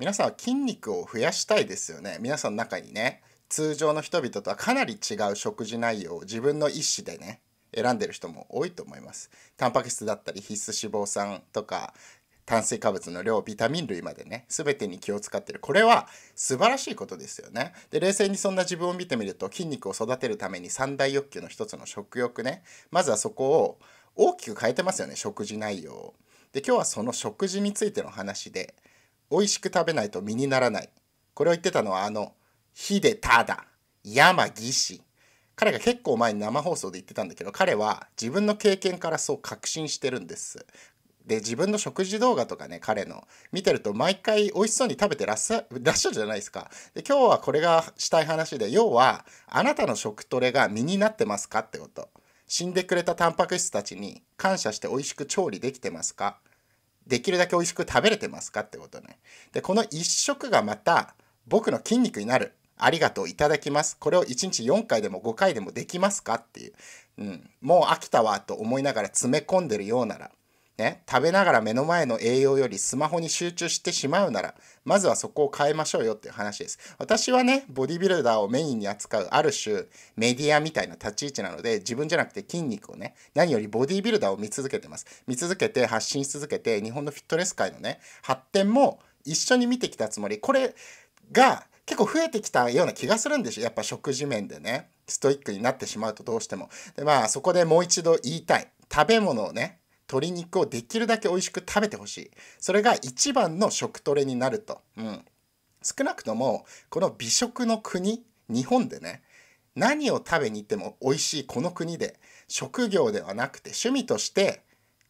皆さんは筋肉を増やしたいですよね皆さんの中にね通常の人々とはかなり違う食事内容を自分の意思でね選んでる人も多いと思いますタンパク質だったり必須脂肪酸とか炭水化物の量ビタミン類までね全てに気を使ってるこれは素晴らしいことですよねで冷静にそんな自分を見てみると筋肉を育てるために三大欲求の一つの食欲ねまずはそこを大きく変えてますよね食事内容をで今日はその食事についての話で美味しく食べないと身にならない。これを言ってたのはあの、ヒデタダ、山岸。彼が結構前に生放送で言ってたんだけど、彼は自分の経験からそう確信してるんです。で、自分の食事動画とかね、彼の見てると毎回美味しそうに食べてらっしゃるじゃないですか。で、今日はこれがしたい話で、要は、あなたの食トレが身になってますかってこと。死んでくれたタンパク質たちに感謝して美味しく調理できてますかできるだけ美味しく食べれてますかってことね。で、この1食がまた僕の筋肉になる。ありがとういただきます。これを1日4回でも5回でもできますかっていう。うん。もう飽きたわと思いながら詰め込んでるようなら。ね、食べながら目の前の栄養よりスマホに集中してしまうなら、まずはそこを変えましょうよっていう話です。私はね、ボディビルダーをメインに扱うある種メディアみたいな立ち位置なので、自分じゃなくて筋肉をね、何よりボディビルダーを見続けてます。見続けて発信し続けて、日本のフィットネス界のね、発展も一緒に見てきたつもり、これが結構増えてきたような気がするんですよ。やっぱ食事面でね、ストイックになってしまうとどうしても。で、まあそこでもう一度言いたい。食べ物をね、鶏肉をできるだけ美味しく食べてほしいそれが一番の食トレになると、うん、少なくともこの美食の国日本でね何を食べに行っても美味しいこの国で職業ではなくて趣味として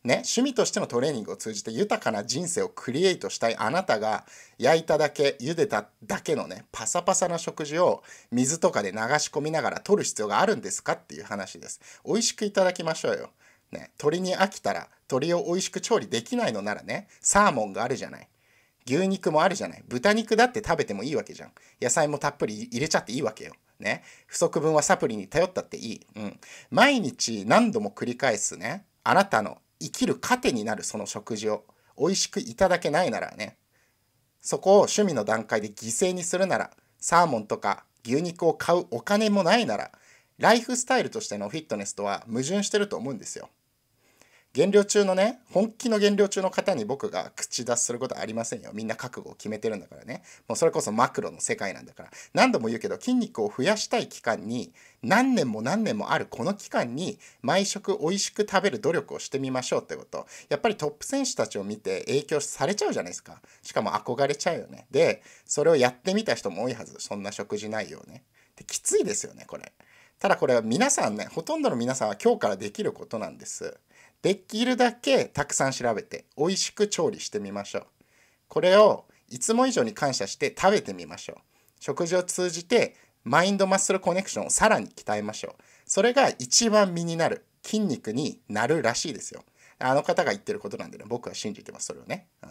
ね、趣味としてのトレーニングを通じて豊かな人生をクリエイトしたいあなたが焼いただけ茹でただけのねパサパサな食事を水とかで流し込みながら取る必要があるんですかっていう話です美味しくいただきましょうよね、鳥に飽きたら鳥を美味しく調理できないのならね、サーモンがあるじゃない。牛肉もあるじゃない。豚肉だって食べてもいいわけじゃん。野菜もたっぷり入れちゃっていいわけよ。ね。不足分はサプリに頼ったっていい。うん。毎日何度も繰り返すね、あなたの生きる糧になるその食事を美味しくいただけないならね、そこを趣味の段階で犠牲にするなら、サーモンとか牛肉を買うお金もないなら、ライフスタイルとしてのフィットネスとは矛盾してると思うんですよ。減量中のね本気の減量中の方に僕が口出しすることありませんよみんな覚悟を決めてるんだからねもうそれこそマクロの世界なんだから何度も言うけど筋肉を増やしたい期間に何年も何年もあるこの期間に毎食美味しく食べる努力をしてみましょうってことやっぱりトップ選手たちを見て影響されちゃうじゃないですかしかも憧れちゃうよねでそれをやってみた人も多いはずそんな食事内容ねできついですよねこれただこれは皆さんねほとんどの皆さんは今日からできることなんですできるだけたくさん調べて美味しく調理してみましょうこれをいつも以上に感謝して食べてみましょう食事を通じてマインドマッスルコネクションをさらに鍛えましょうそれが一番身になる筋肉になるらしいですよあの方が言ってることなんでね僕は信じてますそれをね、うん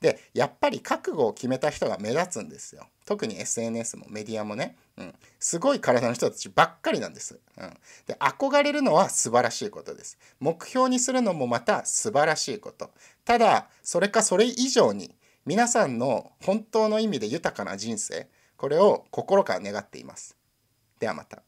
でやっぱり覚悟を決めた人が目立つんですよ特に SNS もメディアもね、うん、すごい体の人たちばっかりなんです、うん、で憧れるのは素晴らしいことです目標にするのもまた素晴らしいことただそれかそれ以上に皆さんの本当の意味で豊かな人生これを心から願っていますではまた